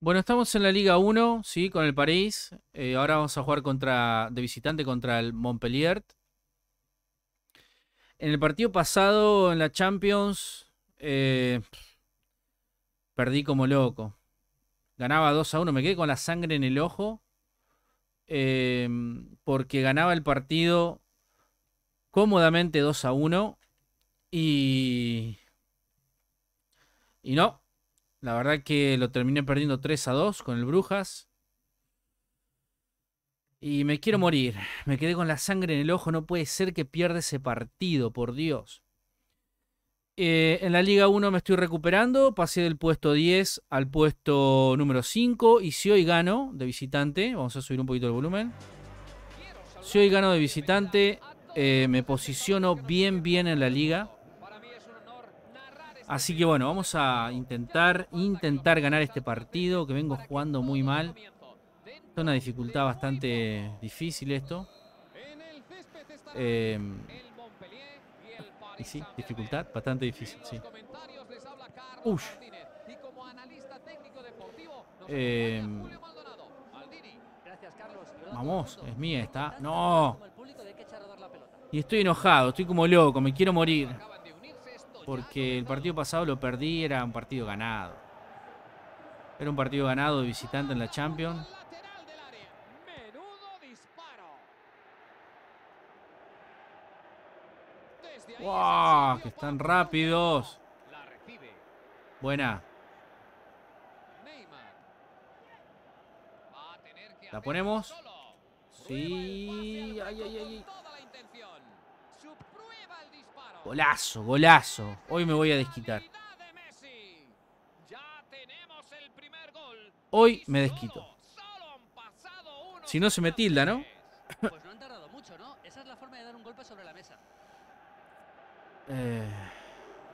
Bueno, estamos en la Liga 1, sí, con el París. Eh, ahora vamos a jugar contra de visitante contra el Montpellier. En el partido pasado en la Champions eh, perdí como loco. Ganaba 2 a 1, me quedé con la sangre en el ojo eh, porque ganaba el partido cómodamente 2 a 1 y y no, la verdad que lo terminé perdiendo 3 a 2 con el Brujas. Y me quiero morir. Me quedé con la sangre en el ojo. No puede ser que pierda ese partido, por Dios. Eh, en la Liga 1 me estoy recuperando. Pasé del puesto 10 al puesto número 5. Y si hoy gano de visitante, vamos a subir un poquito el volumen. Si hoy gano de visitante, eh, me posiciono bien, bien en la liga. Así que bueno, vamos a intentar, intentar ganar este partido que vengo jugando muy mal. Es una dificultad bastante difícil esto. Em, y sí, dificultad bastante difícil, sí. ¡Uy! Em, vamos, es mía esta. No. Y estoy enojado, estoy como loco, me quiero morir porque el partido pasado lo perdí, era un partido ganado. Era un partido ganado de visitante en la Champions. ¡Wow! ¡Que están rápidos! Buena. La ponemos. Sí. Ay, ay, ay. Golazo, golazo. Hoy me voy a desquitar. Hoy me desquito. Si no se me tilda, ¿no? Pues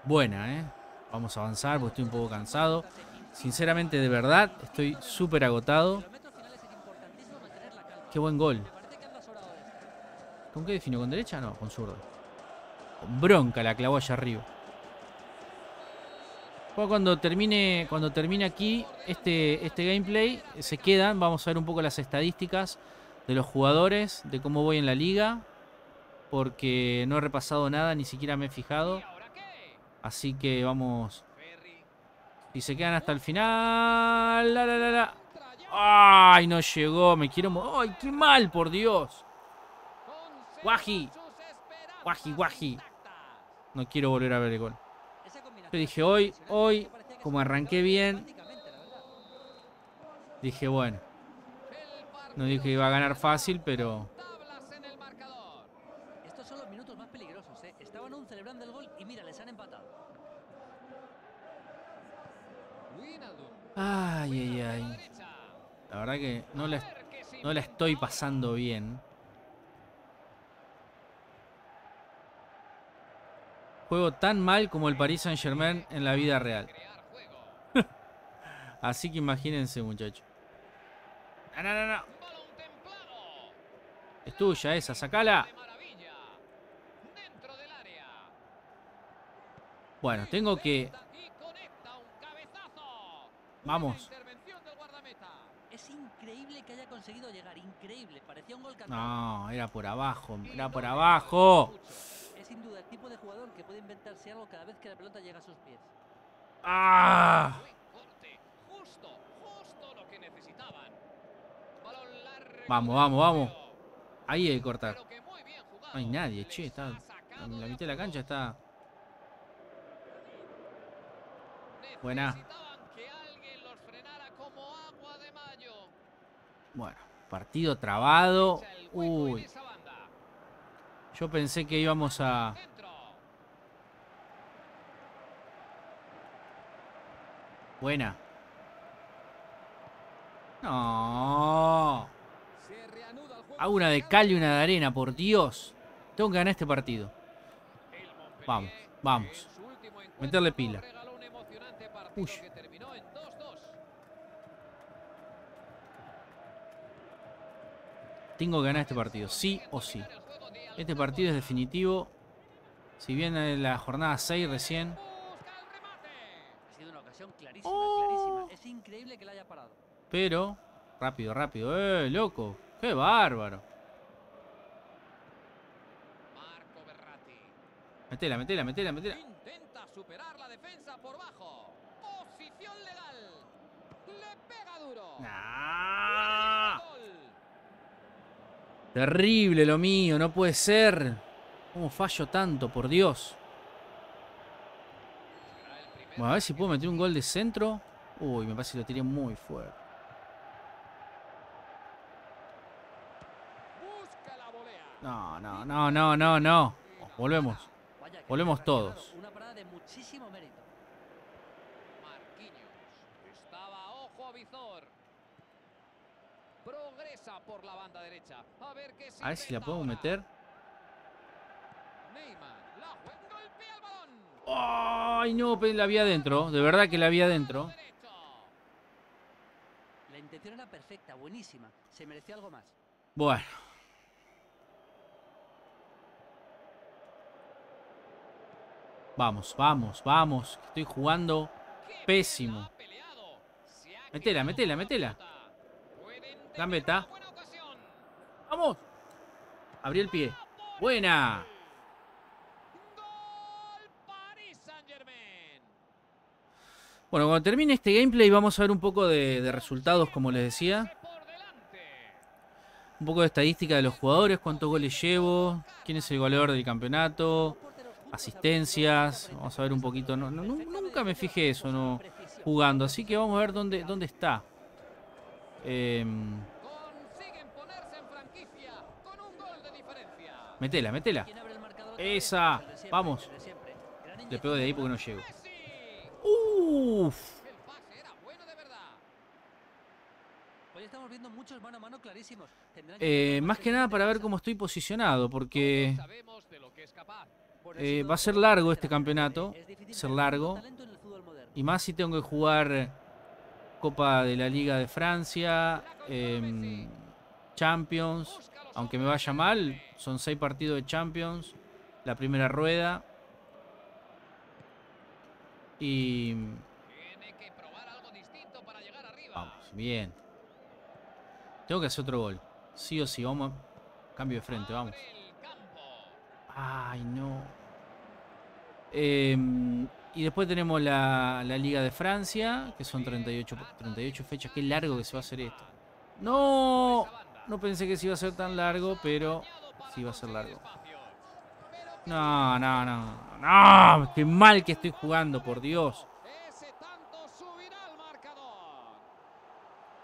buena, ¿eh? Vamos a avanzar porque estoy un poco cansado. Sinceramente, de verdad, estoy súper agotado. Qué buen gol. ¿Con qué defino? ¿Con derecha? No, con zurdo bronca la clavó allá arriba. Cuando termine, cuando termine aquí este, este gameplay, se quedan. Vamos a ver un poco las estadísticas de los jugadores, de cómo voy en la liga. Porque no he repasado nada, ni siquiera me he fijado. Así que vamos. Y se quedan hasta el final. ¡Ay, no llegó! Me quiero... ¡Ay, qué mal, por Dios! ¡Guaji! ¡Guaji, guaji! No quiero volver a ver el gol. Yo dije, hoy, hoy, como arranqué bien, dije, bueno. No dije que iba a ganar fácil, pero... son los minutos más peligrosos, ¿eh? Estaban celebrando el gol y mira, les han empatado. Ay, ay, ay. La verdad que no la, no la estoy pasando bien. Juego tan mal como el Paris Saint Germain en la vida real. Así que imagínense, muchachos. No, no, no, Es tuya esa, sacala. Bueno, tengo que... Vamos. Es que No, era por abajo, era por abajo tipo de jugador que puede inventarse algo cada vez que la pelota llega a sus pies. ¡Ah! Vamos, vamos, vamos. Ahí hay que cortar. No hay nadie, che, está. En la mitad de la cancha está. Buena. Bueno, partido trabado. Uy. Yo pensé que íbamos a Buena. No. Hago una de cal y una de arena, por Dios. Tengo que ganar este partido. Vamos, vamos. Meterle pila. Uy. Tengo que ganar este partido, sí o sí. Este partido es definitivo. Si bien en la jornada 6 recién, Clarísima, clarísima. Oh. Es increíble que la haya parado. Pero, rápido, rápido. ¡Eh, loco! ¡Qué bárbaro! Marco Berratti. Metela, metela, metela, metela. Intenta superar la defensa por bajo. Posición legal. Le pega duro. Nah. Terrible lo mío, no puede ser. ¿Cómo fallo tanto, por Dios? Bueno, a ver si puedo meter un gol de centro. Uy, me parece que lo tiré muy fuerte. No, no, no, no, no, no. Volvemos. Volvemos todos. Una parada de muchísimo mérito. Marquinhos. Estaba ojo a Vizor. Progresa por la banda derecha. A ver, qué a ver si la podemos meter. ¡Ay, no! La había adentro. De verdad que la había adentro. La intención era perfecta, buenísima. Se merecía algo más. Bueno. Vamos, vamos, vamos. Estoy jugando pésimo. Metela, metela, metela. meta. ¡Vamos! Abrí el pie. ¡Buena! Bueno, cuando termine este gameplay vamos a ver un poco de, resultados, como les decía. Un poco de estadística de los jugadores, cuántos goles llevo, quién es el goleador del campeonato, asistencias. Vamos a ver un poquito. nunca me fijé eso, no jugando. Así que vamos a ver dónde, dónde está. Eh, metela, metela. Esa, vamos. Le pego de ahí porque no llego. más que nada para ver cómo estoy posicionado, porque eh, va a ser largo este ¿eh? campeonato. Va a ser largo. Y más si tengo que jugar Copa de la Liga de Francia, em, Champions. Aunque me vaya mal, son seis partidos de Champions. La primera rueda. Y... Vamos, bien. Tengo que hacer otro gol. Sí o sí, vamos. Cambio de frente, vamos. Ay, no. Em, y después tenemos la, Liga de Francia, que son 38, 38 fechas. Qué largo que se va a hacer esto. No, no pensé que se iba a ser tan largo, pero sí va a ser largo. No, no, no. No, qué mal que estoy jugando, por Dios.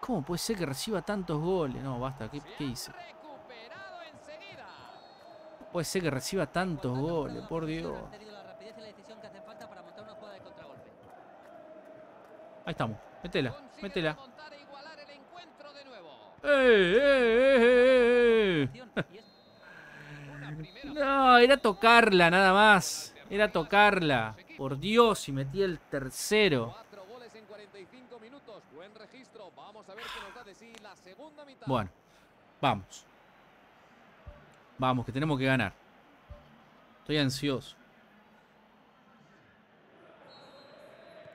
¿Cómo puede ser que reciba tantos goles? No, basta, ¿qué, hice? Puede ser que reciba tantos goles, por Dios. Ahí estamos. Métela, métela. E ¡Eh, eh, eh! eh no, era tocarla nada más. Era tocarla. Por Dios, y metí el tercero. Bueno, vamos. Vamos, que tenemos que ganar. Estoy ansioso.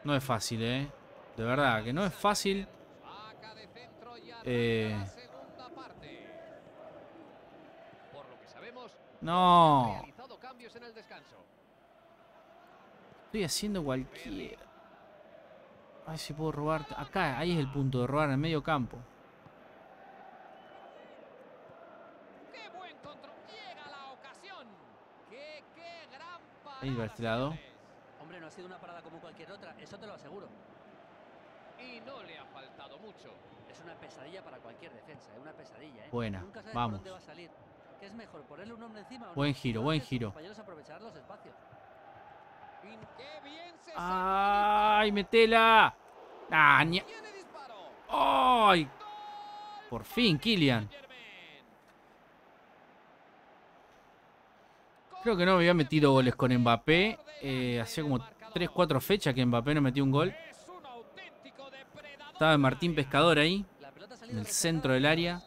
No es fácil, ¿eh? De verdad, que no es fácil. Eh, No. Estoy haciendo cualquier... Ay, si puedo robar... Acá, ahí es el punto de robar, en medio campo. Ahí va este lado. Hombre, no ha sido una parada como cualquier otra, eso te lo aseguro. Y no le ha faltado mucho. Es una pesadilla para cualquier defensa, es una pesadilla, ¿eh? Buena, Nunca sabes vamos. Por dónde va a salir. Buen giro, buen giro. ¡Ay, metela! Ah, ¡Ay! Por fin, Kylian. Creo que no había metido goles con Mbappé. Eh, hacía como 3-4 fechas que Mbappé no metió un gol. Estaba Martín Pescador ahí, en el centro del área.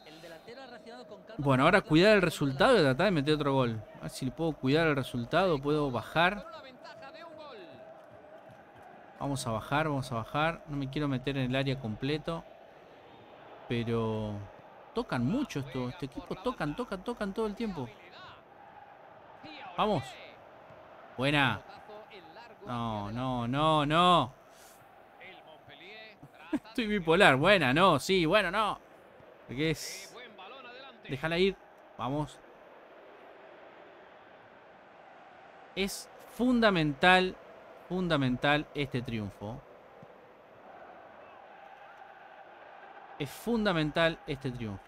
Bueno, ahora cuidar el resultado y tratar de meter otro gol. A ver si le puedo cuidar el resultado, puedo bajar. Vamos a bajar, vamos a bajar. No me quiero meter en el área completo. Pero tocan mucho esto. Este equipo tocan, tocan, tocan todo el tiempo. Vamos. Buena. No, no, no, no. Estoy bipolar. Buena, no, sí, bueno, no. Porque es Déjala ir. Vamos. Es fundamental, fundamental este triunfo. Es fundamental este triunfo.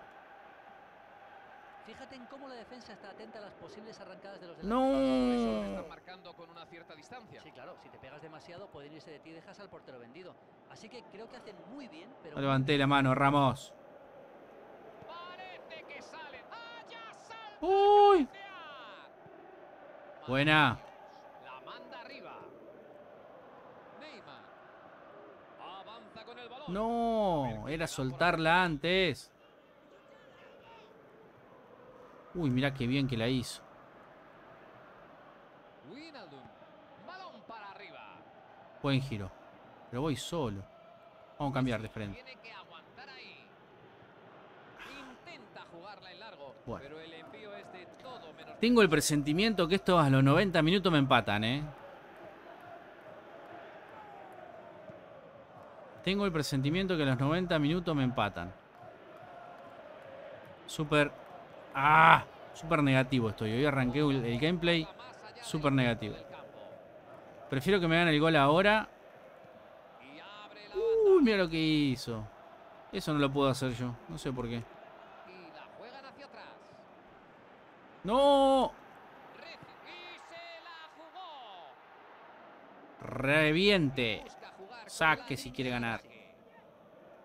Fíjate en cómo la defensa está atenta a las posibles arrancadas de los delanteros. No. Están marcando con una cierta distancia. Sí, claro, si te pegas demasiado pueden irse de ti y dejas al portero vendido. Así que creo que hacen muy bien, pero... No levanté la mano, Ramos. Uy. Buena. La manda arriba. Neymar. Avanza con el balón. No, era soltarla antes. Uy, mirá qué bien que la hizo. Balón para arriba. Buen giro. Pero voy solo. Vamos a cambiar de frente. Tiene que aguantar ahí. Intenta jugarla en largo, bueno. pero tengo el presentimiento que esto a los 90 minutos me empatan, ¿eh? Tengo el presentimiento que a los 90 minutos me empatan. Súper... ¡Ah! Súper negativo estoy. Hoy arranqué el, gameplay súper negativo. Prefiero que me hagan el gol ahora. Uy, mira lo que hizo. Eso no lo puedo hacer yo. No sé por qué. ¡No! Reviente. Saque si quiere ganar.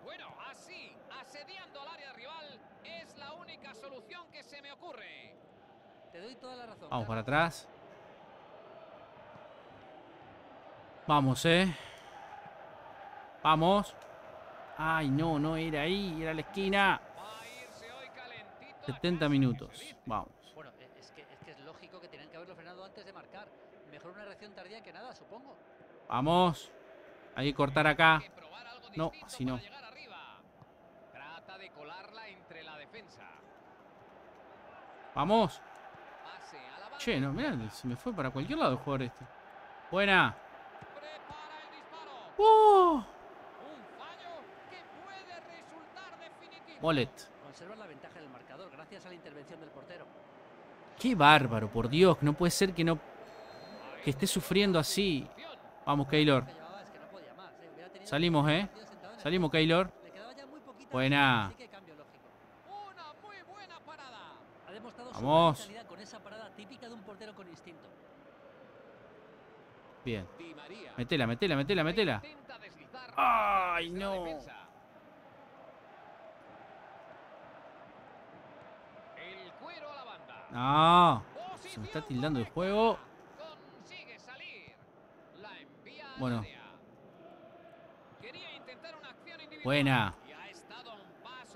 Bueno, así, asediando al área rival, es la única solución que se me ocurre. Te doy toda la razón. Vamos para atrás. Vamos, eh. Vamos. Ay, no, no era ahí, era la esquina. 70 minutos. Vamos. mejor una reacción tardía que nada, supongo. Vamos. Hay que cortar acá. No, así no. Trata de colarla entre la defensa. Vamos. Che, no, mirá, se me fue para cualquier lado el jugador este. Buena. ¡Oh! definitivo. Mollet. Conservan la ventaja en el marcador gracias a la intervención del portero. Qué bárbaro, por Dios, no puede ser que no que esté sufriendo así. Vamos, Keylor. Salimos, ¿eh? Salimos, Keylor. Buena. Vamos. Bien. Metela, metela, metela, metela. ¡Ay, no! No. Se me está tildando el juego. Bueno. Buena.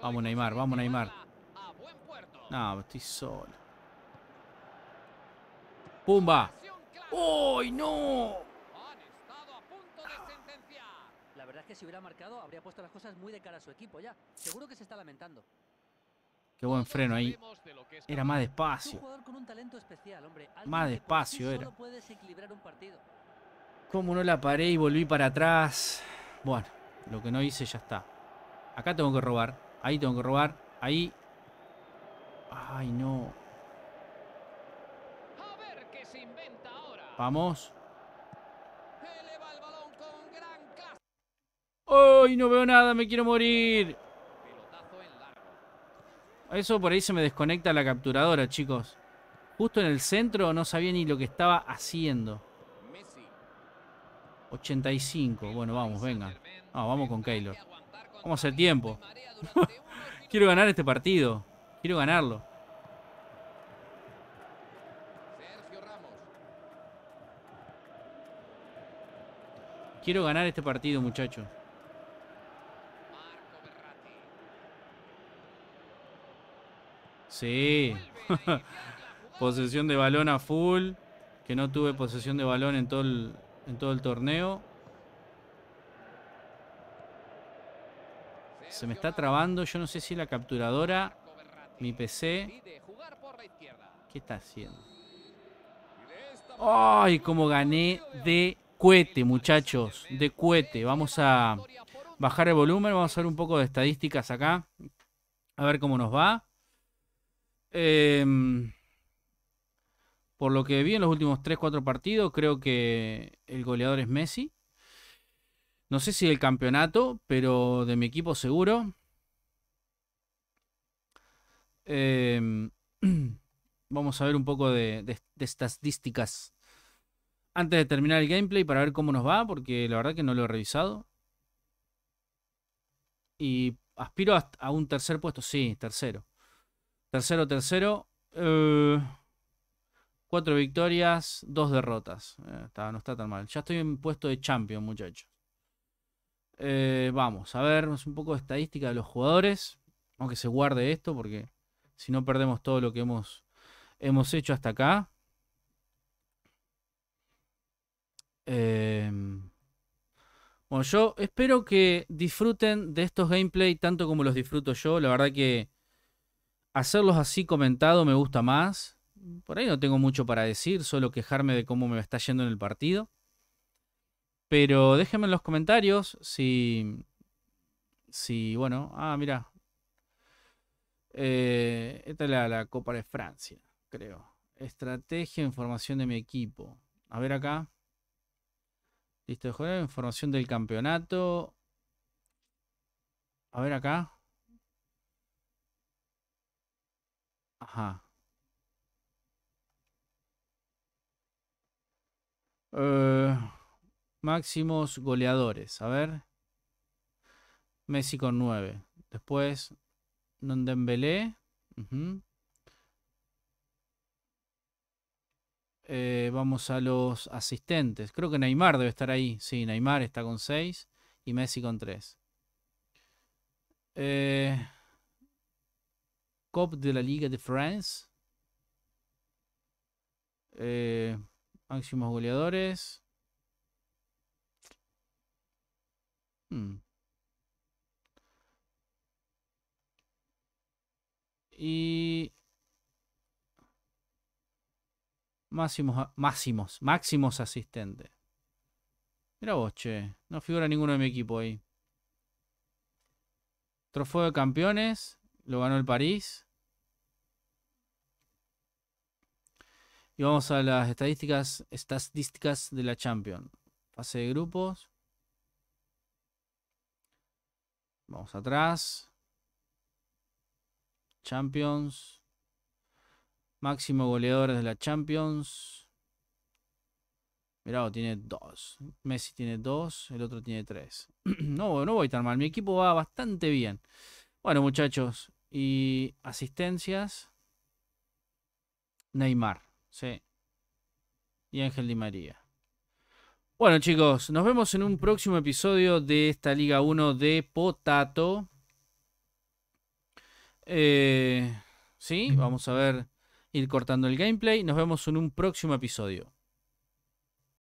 Vamos, Neymar, vamos, Neymar. No, estoy solo. ¡Pumba! ¡Uy, no! La verdad es que si hubiera marcado, habría puesto las cosas muy de cara a su equipo ya. Seguro que se está lamentando. Qué buen freno ahí. Era más despacio. Más despacio era. Como no la paré y volví para atrás. Bueno, lo que no hice ya está. Acá tengo que robar. Ahí tengo que robar. Ahí. Ay, no. Vamos. ¡Ay, no veo nada! ¡Me quiero morir! Eso por ahí se me desconecta la capturadora, chicos. Justo en el centro no sabía ni lo que estaba haciendo. 85. Bueno, vamos, venga. Ah, vamos con Keylor. Vamos a hacer tiempo. Quiero ganar este partido. Quiero ganarlo. Quiero ganar este partido, muchacho. Sí. posesión de balón a full. Que no tuve posesión de balón en todo el, en todo el torneo. Se me está trabando. Yo no sé si la capturadora, mi PC. ¿Qué está haciendo? ¡Ay! Como gané de cohete, muchachos. De cohete. Vamos a bajar el volumen. Vamos a hacer un poco de estadísticas acá. A ver cómo nos va. Eh... Por lo que vi en los últimos 3-4 partidos, creo que el goleador es Messi. No sé si del campeonato, pero de mi equipo seguro. Em, vamos a ver un poco de, estadísticas antes de terminar el gameplay para ver cómo nos va, porque la verdad que no lo he revisado. Y aspiro a, un tercer puesto, sí, tercero. Tercero, tercero. Eh, Cuatro victorias, dos derrotas. Eh, no está tan mal. Ya estoy en puesto de champion, muchachos. Eh, vamos, a ver un poco de estadística de los jugadores. Aunque se guarde esto, porque si no perdemos todo lo que hemos, hemos hecho hasta acá. Eh, bueno, yo espero que disfruten de estos gameplay tanto como los disfruto yo. La verdad que hacerlos así comentado me gusta más por ahí no tengo mucho para decir, solo quejarme de cómo me está yendo en el partido. Pero déjenme en los comentarios si. Si, bueno, ah, mira. Eh, esta es la, Copa de Francia, creo. Estrategia, e información de mi equipo. A ver acá. Listo, de información del campeonato. A ver acá. Ajá. Eh, máximos goleadores. A ver. Messi con 9. Después, Nondembelé. Eh, vamos a los asistentes. Creo que Neymar debe estar ahí. Sí, Neymar está con 6 y Messi con 3. Eh, Cop de la Liga de France. Eh, Máximos goleadores. Hmm. Y máximos, máximos, máximos asistentes. Mira vos, che. No figura ninguno de mi equipo ahí. Trofeo de campeones. Lo ganó el París. Y vamos a las estadísticas, estadísticas de la Champions. Fase de grupos. Vamos atrás. Champions. Máximo goleador de la Champions. Mirá, tiene dos. Messi tiene dos, el otro tiene tres. no, no voy tan mal. Mi equipo va bastante bien. Bueno, muchachos. Y asistencias. Neymar. Sí. Y Ángel Di María. Bueno, chicos, nos vemos en un próximo episodio de esta Liga 1 de Potato. Eh, sí, vamos a ver, ir cortando el gameplay. Nos vemos en un próximo episodio.